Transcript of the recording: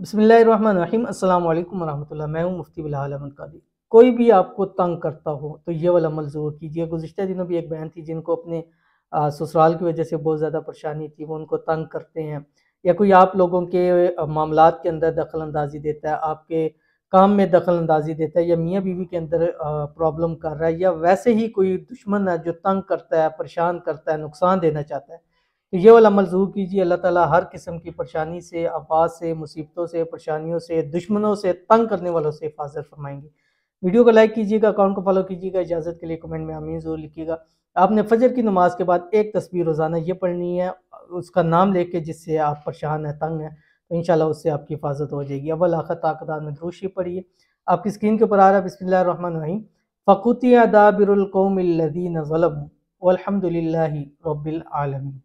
बसमिल अल्लाम मैं हूँ मुफ्ती बिलाल अहमद कादी कोई भी आपको तंग करता हो तो ये वाला अमल ज़रूर कीजिए गुजशत दिनों भी एक बहन थी जिनको अपने ससुराल की वजह से बहुत ज़्यादा परेशानी थी वो उनको तंग करते हैं या कोई आप लोगों के मामला के अंदर दखल अंदाजी देता है आपके काम में दखल अंदाजी देता है या मियाँ बीवी के अंदर प्रॉब्लम कर रहा है या वैसे ही कोई दुश्मन है जो तंग करता है परेशान करता है नुकसान देना चाहता है तो ये वाला अमल ज़रूर कीजिए अल्लाह ताला हर किस्म की परेशानी से आवाज़ से मुसीबतों से परेशानियों से दुश्मनों से तंग करने वालों से हिफाजत फरमाएंगे वीडियो को लाइक कीजिएगा अकाउंट को फॉलो कीजिएगा इजाज़त के लिए कमेंट में आमीन ज़रूर लिखिएगा आपने फजर की नमाज के बाद एक तस्वीर रोज़ाना ये पढ़नी है उसका नाम लेके जिससे आप परेशान हैं तंग हैं तो इन उससे आपकी हिफाजत हो जाएगी अब आखिर ताकदार में दूसरी पढ़िए आपकी स्क्रीन के ऊपर आ रहा है बसमिल्ल फ़कुतिया दाबिरकौमिल्लिन ज़लम अलहमदिल्ला रबालमी